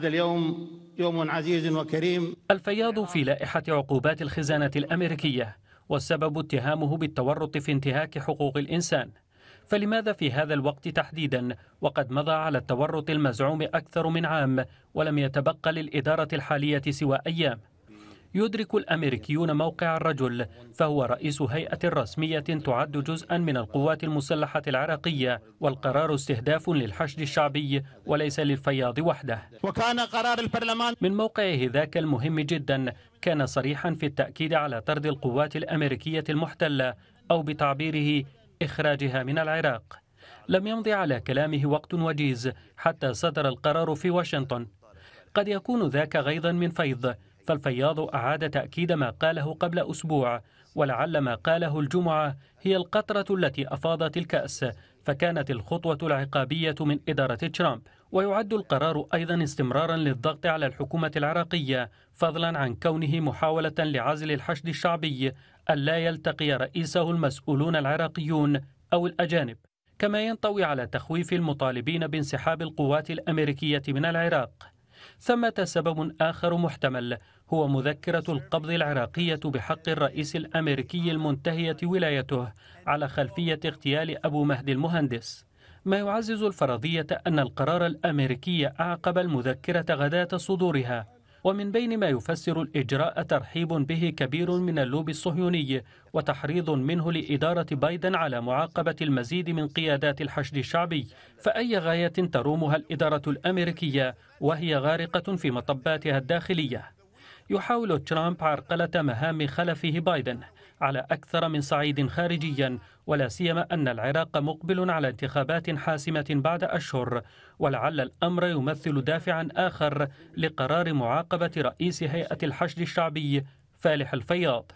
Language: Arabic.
هذا اليوم يوم عزيز وكريم الفياض في لائحة عقوبات الخزانة الأمريكية والسبب اتهامه بالتورط في انتهاك حقوق الإنسان فلماذا في هذا الوقت تحديدا وقد مضى على التورط المزعوم أكثر من عام ولم يتبقى للإدارة الحالية سوى أيام يدرك الأمريكيون موقع الرجل فهو رئيس هيئة رسمية تعد جزءا من القوات المسلحة العراقية والقرار استهداف للحشد الشعبي وليس للفياض وحده وكان قرار البرلمان من موقعه ذاك المهم جدا كان صريحا في التأكيد على طرد القوات الأمريكية المحتلة أو بتعبيره إخراجها من العراق لم يمض على كلامه وقت وجيز حتى صدر القرار في واشنطن قد يكون ذاك غيظا من فيض فالفياض أعاد تأكيد ما قاله قبل أسبوع ولعل ما قاله الجمعة هي القطرة التي أفاضت الكأس فكانت الخطوة العقابية من إدارة ترامب ويعد القرار أيضا استمرارا للضغط على الحكومة العراقية فضلا عن كونه محاولة لعزل الحشد الشعبي ألا يلتقي رئيسه المسؤولون العراقيون أو الأجانب كما ينطوي على تخويف المطالبين بانسحاب القوات الأمريكية من العراق ثمة سبب آخر محتمل هو مذكرة القبض العراقية بحق الرئيس الأمريكي المنتهية ولايته على خلفية اغتيال أبو مهدي المهندس ما يعزز الفرضية أن القرار الأمريكي أعقب المذكرة غداة صدورها ومن بين ما يفسر الإجراء ترحيب به كبير من اللوب الصهيوني وتحريض منه لإدارة بايدن على معاقبة المزيد من قيادات الحشد الشعبي فأي غاية ترومها الإدارة الأمريكية وهي غارقة في مطباتها الداخلية يحاول ترامب عرقلة مهام خلفه بايدن على أكثر من صعيد خارجيا ولا سيما أن العراق مقبل على انتخابات حاسمة بعد أشهر ولعل الأمر يمثل دافعا آخر لقرار معاقبة رئيس هيئة الحشد الشعبي فالح الفياض